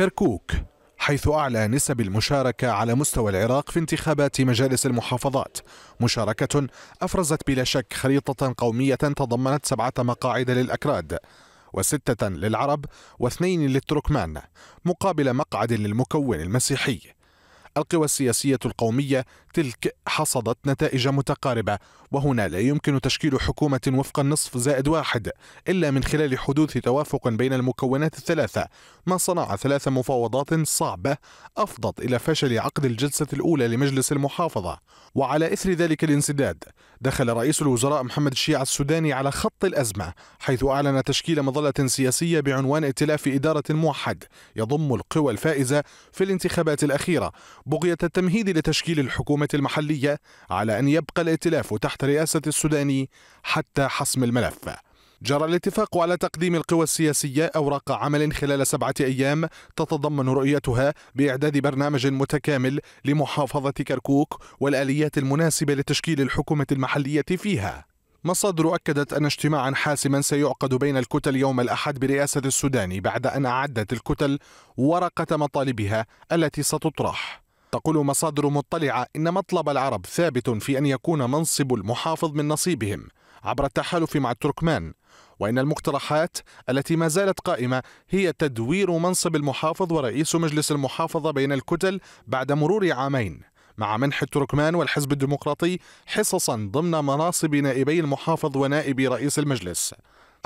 كركوك حيث أعلى نسب المشاركة على مستوى العراق في انتخابات مجالس المحافظات مشاركة أفرزت بلا شك خريطة قومية تضمنت سبعة مقاعد للأكراد وستة للعرب واثنين للتركمان مقابل مقعد للمكون المسيحي القوى السياسية القومية تلك حصدت نتائج متقاربة وهنا لا يمكن تشكيل حكومة وفق النصف زائد واحد إلا من خلال حدوث توافق بين المكونات الثلاثة ما صنع ثلاث مفاوضات صعبة أفضت إلى فشل عقد الجلسة الأولى لمجلس المحافظة وعلى إثر ذلك الانسداد دخل رئيس الوزراء محمد الشيع السوداني على خط الأزمة حيث أعلن تشكيل مظلة سياسية بعنوان ائتلاف إدارة موحد يضم القوى الفائزة في الانتخابات الأخيرة بغية التمهيد لتشكيل الحكومة المحلية على أن يبقى الائتلاف تحت رئاسة السوداني حتى حسم الملف جرى الاتفاق على تقديم القوى السياسية أوراق عمل خلال سبعة أيام تتضمن رؤيتها بإعداد برنامج متكامل لمحافظة كركوك والآليات المناسبة لتشكيل الحكومة المحلية فيها مصادر أكدت أن اجتماعا حاسما سيعقد بين الكتل يوم الأحد برئاسة السوداني بعد أن أعدت الكتل ورقة مطالبها التي ستطرح تقول مصادر مطلعة إن مطلب العرب ثابت في أن يكون منصب المحافظ من نصيبهم عبر التحالف مع التركمان وإن المقترحات التي ما زالت قائمة هي تدوير منصب المحافظ ورئيس مجلس المحافظة بين الكتل بعد مرور عامين مع منح التركمان والحزب الديمقراطي حصصا ضمن مناصب نائبي المحافظ ونائب رئيس المجلس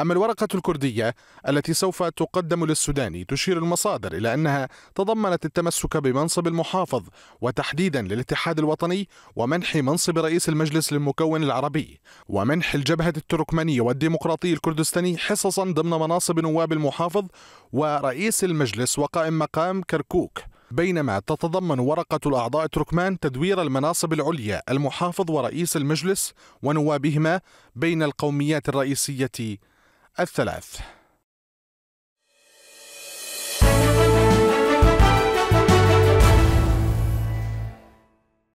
أما الورقة الكردية التي سوف تقدم للسوداني تشير المصادر إلى أنها تضمنت التمسك بمنصب المحافظ وتحديدا للاتحاد الوطني ومنح منصب رئيس المجلس للمكون العربي ومنح الجبهة التركمانية والديمقراطية الكردستاني حصصا ضمن مناصب نواب المحافظ ورئيس المجلس وقائم مقام كركوك بينما تتضمن ورقة الأعضاء التركمان تدوير المناصب العليا المحافظ ورئيس المجلس ونوابهما بين القوميات الرئيسية الثلاث